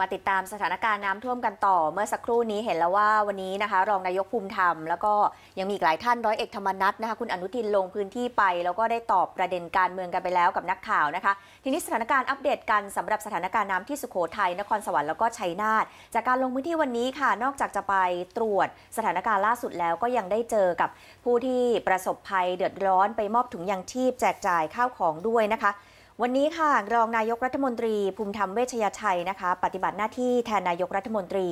มาติดตามสถานการณ์น้ำท่วมกันต่อ เมื่อสักครู่นี้เห็นแล้วว่าวันนี้นะคะ รองนายกภูมิธรรมแล้วก็ยังมีหลายท่านร้อยเอกธรรมนัฐนะคะคุณอนุทินลงพื้นที่ไป แล้วก็ได้ตอบประเด็นการเมืองกันไปแล้วกับนักข่าวนะคะ ทีนี้สถานการณ์อัปเดตกันสำหรับสถานการณ์น้ำที่สุโขทัยนครสวรรค์แล้วก็ชัยนาทจากการลงพื้นที่วันนี้ค่ะนอกจากจะไปตรวจ สถานการณ์ล่าสุดแล้วก็ยังได้เจอกับผู้ที่ประสบภัยเดือดร้อนไปมอบถุงยางชีพแจกจ่ายข้าวของด้วยนะคะวันนี้ค่ะ รองนายกรัฐมนตรี ภูมิธรรมเวชยชัยนะคะ ปฏิบัติหน้าที่แทนนายกรัฐมนตรี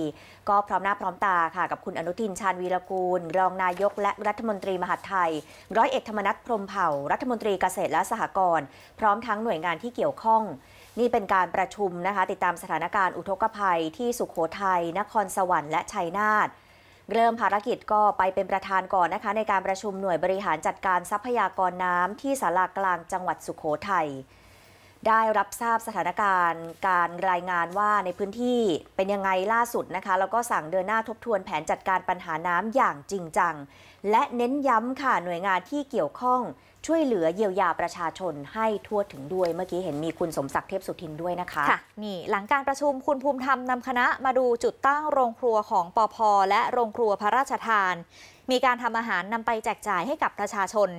ก็พร้อมหน้าพร้อมตาค่ะกับคุณอนุทิน ชาญวีรกูล รองนายกและรัฐมนตรีมหาดไทย ร้อยเอกธรรมนัฐพรมเผ่ารัฐมนตรีเกษตรและสหกรณ์พร้อมทั้งหน่วยงานที่เกี่ยวข้อง นี่เป็นการประชุมนะคะติดตามสถานการณ์อุทกภัย ที่สุขโขทัย นครสวรรค์และชัยนาทเริ่มภารกิจก็ไปเป็นประธานก่อนนะคะในการประชุมหน่วยบริหารจัดการทรัพยากรน้ำที่สารากลางจังหวัดสุขโขทัยได้รับทราบสถานการณ์ การรายงานว่าในพื้นที่เป็นยังไงล่าสุดนะคะแล้วก็สั่งเดินหน้าทบทวนแผนจัดการปัญหาน้ำอย่างจริงจัง และเน้นย้ำค่ะหน่วยงานที่เกี่ยวข้อง ช่วยเหลือเยียวยาประชาชนให้ทั่วถึงด้วยเมื่อกี้เห็นมีคุณสมศักดิ์เทพสุทินด้วยนะคะค่ะนี่ หลังการประชุมคุณภูมิธรรมนำคณะ มาดูจุดตั้งโรงครัวของปอพอและโรงครัวพระราชทาน มีการทำอาหารนำไปแจกจ่ายให้กับประชาชน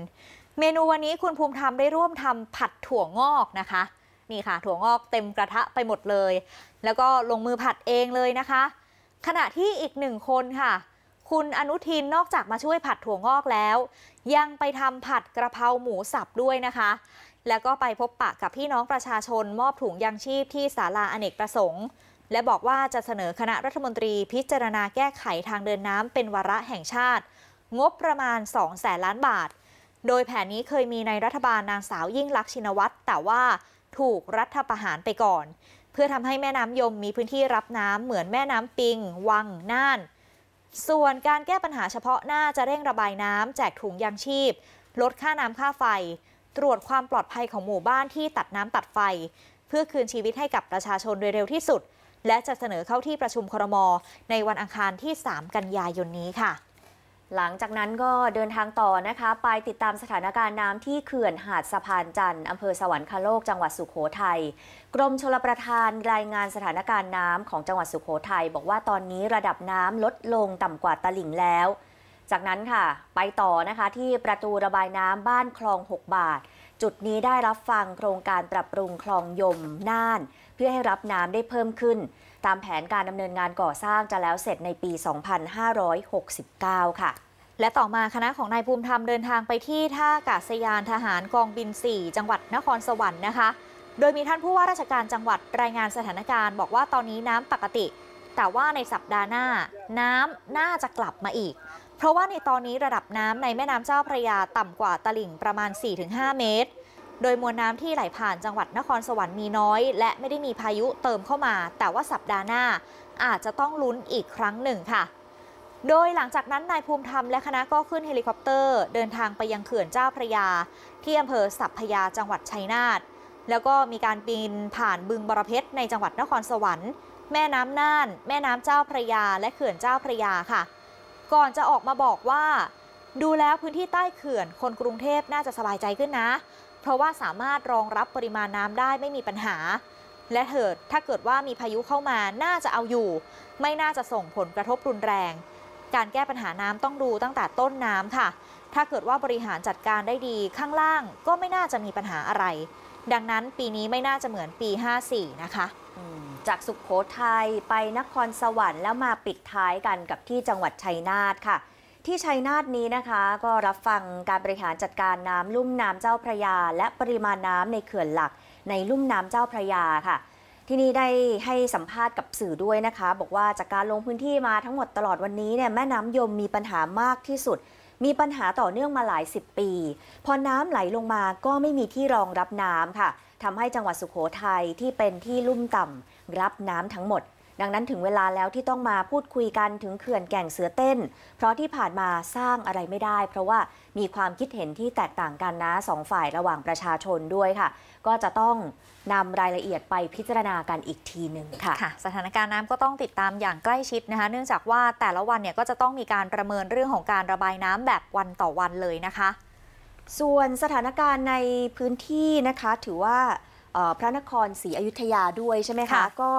เมนูวันนี้คุณภูมิธรรมได้ร่วมทำผัดถั่วงอกนะคะ นี่ค่ะถั่วงอกเต็มกระทะไปหมดเลย แล้วก็ลงมือผัดเองเลยนะคะ ขณะที่อีกหนึ่งคนค่ะ คุณอนุทินนอกจากมาช่วยผัดถั่วงอกแล้ว ยังไปทำผัดกระเพราหมูสับด้วยนะคะ แล้วก็ไปพบปะกับพี่น้องประชาชนมอบถุงยางชีพที่ศาลาอเนกประสงค์ และบอกว่าจะเสนอคณะรัฐมนตรีพิจารณาแก้ไขทางเดินน้ำเป็นวาระแห่งชาติ งบประมาณ2แสนล้านบาทโดยแผนนี้เคยมีในรัฐบาลนางสาวยิ่งลักษณ์ชินวัตร แต่ว่าถูกรัฐประหารไปก่อน เพื่อทำให้แม่น้ำยมมีพื้นที่รับน้ำเหมือนแม่น้ำปิง วังน่านส่วนการแก้ปัญหาเฉพาะหน้าจะเร่งระบายน้ำแจกถุงยางชีพ ลดค่าน้ำค่าไฟ ตรวจความปลอดภัยของหมู่บ้านที่ตัดน้ำตัดไฟ เพื่อคืนชีวิตให้กับประชาชนโดยเร็วที่สุด และจะเสนอเข้าที่ประชุมครม ในวันอังคารที่ 3 กันยายนนี้ค่ะหลังจากนั้นก็เดินทางต่อนะคะ ไปติดตามสถานการณ์น้ำที่เขื่อนหาดสะพานจันทร์อำเภอสวรรคโลกจังหวัดสุขโขทยัย กรมชลประทานรายงานสถานการณ์น้ำของจังหวัดสุขโขทัยบอกว่าตอนนี้ระดับน้ำลดลงต่ำกว่าตลิ่งแล้ว จากนั้นค่ะ ไปต่อนะคะที่ประตูระบายน้ำบ้านคลอง 6 บาทจุดนี้ได้รับฟังโครงการปรับปรุงคลองยมน่าน เพื่อให้รับน้ำได้เพิ่มขึ้น ตามแผนการดำเนินงานก่อสร้างจะแล้วเสร็จในปี 2569 ค่ะ และต่อมาคณะของนายภูมิธรรมเดินทางไปที่ ท่าากาศยานทหารกองบิน 4 จังหวัดนครสวรรค์นะคะ โดยมีท่านผู้ว่าราชการจังหวัดรายงานสถานการณ์บอกว่าตอนนี้น้ำปกติ แต่ว่าในสัปดาห์หน้า น้ำน่าจะกลับมาอีกเพราะว่าในตอนนี้ระดับน้ำในแม่น้ำเจ้าพระยาต่ำกว่าตลิ่งประมาณ 4-5 เมตร โดยมวลน้ำที่ไหลผ่านจังหวัดนครสวรรค์มีน้อย และไม่ได้มีพายุเติมเข้ามา แต่ว่าสัปดาห์หน้าอาจจะต้องลุ้นอีกครั้งหนึ่งค่ะ โดยหลังจากนั้นนายภูมิธรรมและคณะก็ขึ้นเฮลิคอปเตอร์ เดินทางไปยังเขื่อนเจ้าพระยาที่อำเภอสัพพยาจังหวัดชัยนาท แล้วก็มีการปีนผ่านบึงบรเพชรในจังหวัดนครสวรรค์แม่น้ำน่านแม่น้ำเจ้าพระยา และเขื่อนเจ้าพระยาค่ะก่อนจะออกมาบอกว่า ดูแล้วพื้นที่ใต้เขื่อนคนกรุงเทพน่าจะสบายใจขึ้นนะ เพราะว่าสามารถรองรับปริมาณน้ำได้ไม่มีปัญหา และเถิดถ้าเกิดว่ามีพายุเข้ามาน่าจะเอาอยู่ ไม่น่าจะส่งผลกระทบรุนแรง การแก้ปัญหาน้ำต้องดูตั้งแต่ต้นน้ำค่ะ ถ้าเกิดว่าบริหารจัดการได้ดีข้างล่าง ก็ไม่น่าจะมีปัญหาอะไร ดังนั้นปีนี้ไม่น่าจะเหมือนปี 54 นะคะจากสุขโขทัยไปนครสวรรค์แล้วมาปิดท้ายกันกับที่จังหวัดชัยนาทค่ะ ที่ชัยนาทนี้นะคะ ก็รับฟังการบริหารจัดการน้ำลุ่มน้ำเจ้าพระยา และปริมาณน้ำในเขื่อนหลัก ในลุ่มน้ำเจ้าพระยาค่ะ ที่นี่ได้ให้สัมภาษณ์กับสื่อด้วยนะคะ บอกว่าจากการลงพื้นที่มาทั้งหมดตลอดวันนี้เนี่ยแม่น้ำยมมีปัญหามากที่สุด มีปัญหาต่อเนื่องมาหลายสิบปีพอน้ำไหลลงมาก็ไม่มีที่รองรับน้ำค่ะทำให้จังหวัดสุขโขทัยที่เป็นที่ลุ่มต่ำรับน้ำทั้งหมด ดังนั้นถึงเวลาแล้วที่ต้องมาพูดคุยกันถึงเขื่อนแก่งเสือเต้น เพราะที่ผ่านมาสร้างอะไรไม่ได้ เพราะว่ามีความคิดเห็นที่แตกต่างกันนะสองฝ่ายระหว่างประชาชนด้วยค่ะ ก็จะต้องนำรายละเอียดไปพิจารณากันอีกทีหนึ่งค่ะคะสถานการณ์น้ำก็ต้องติดตามอย่างใกล้ชิดนะคะ เนื่องจากว่าแต่ละวันเนี่ยก็จะต้องมีการประเมินเรื่องของการระบายน้ำแบบวันต่อวันเลยนะคะส่วนสถานการณ์ในพื้นที่นะคะถือว่าพระนครศรีอยุธยาด้วยใช่ไหมคะ ก็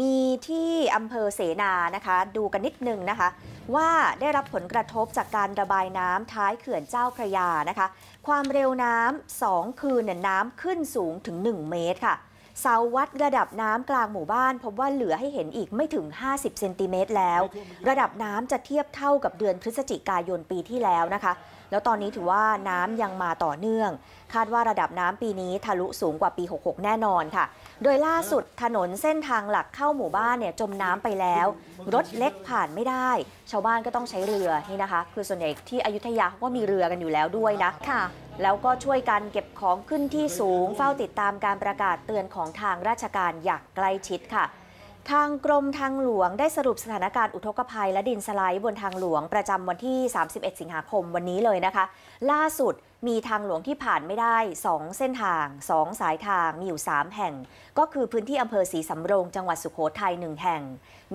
มีที่อำเภอเสนานะคะ ดูกันนิดนึงนะคะ ว่าได้รับผลกระทบจากการระบายน้ำท้ายเขื่อนเจ้าพระยานะคะ ความเร็วน้ำสองคืนน้ำขึ้นสูงถึง 1 เมตรค่ะเสาวัดระดับน้ำกลางหมู่บ้านพบว่าเหลือให้เห็นอีกไม่ถึง 50เซนติเมตรแล้ว ระดับน้ำจะเทียบเท่ากับเดือนพฤศจิกายนปีที่แล้วนะคะแล้วตอนนี้ถือว่าน้ำยังมาต่อเนื่อง คาดว่าระดับน้ำปีนี้ทะลุสูงกว่าปี 66 แน่นอนค่ะ โดยล่าสุดถนนเส้นทางหลักเข้าหมู่บ้านเนี่ยจมน้ำไปแล้ว รถเล็กผ่านไม่ได้ ชาวบ้านก็ต้องใช้เรือนี่นะคะ คือส่วนใหญ่ที่อยุธยาเขาก็มีเรือกันอยู่แล้วด้วยนะค่ะ แล้วก็ช่วยกันเก็บของขึ้นที่สูง เฝ้าติดตามการประกาศเตือนของทางราชการอย่างใกล้ชิดค่ะทางกรมทางหลวงได้สรุปสถานการณ์อุทกภัยและดินสไลด์บนทางหลวงประจำวันที่ 31 สิงหาคมวันนี้เลยนะคะ ล่าสุดมีทางหลวงที่ผ่านไม่ได้ 2 เส้นทาง 2 สายทางมีอยู่ 3 แห่ง ก็คือพื้นที่อำเภอศรีสำโรงจังหวัดสุโขทัย 1 แห่ง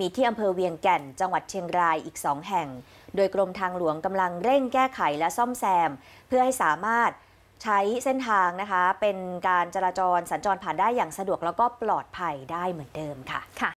มีที่อำเภอเวียงแก่น จังหวัดเชียงรายอีก 2 แห่ง โดยกรมทางหลวงกำลังเร่งแก้ไขและซ่อมแซม เพื่อให้สามารถใช้เส้นทางนะคะ เป็นการจราจรสัญจรผ่านได้อย่างสะดวกแล้วก็ปลอดภัยได้เหมือนเดิมค่ะ ค่ะ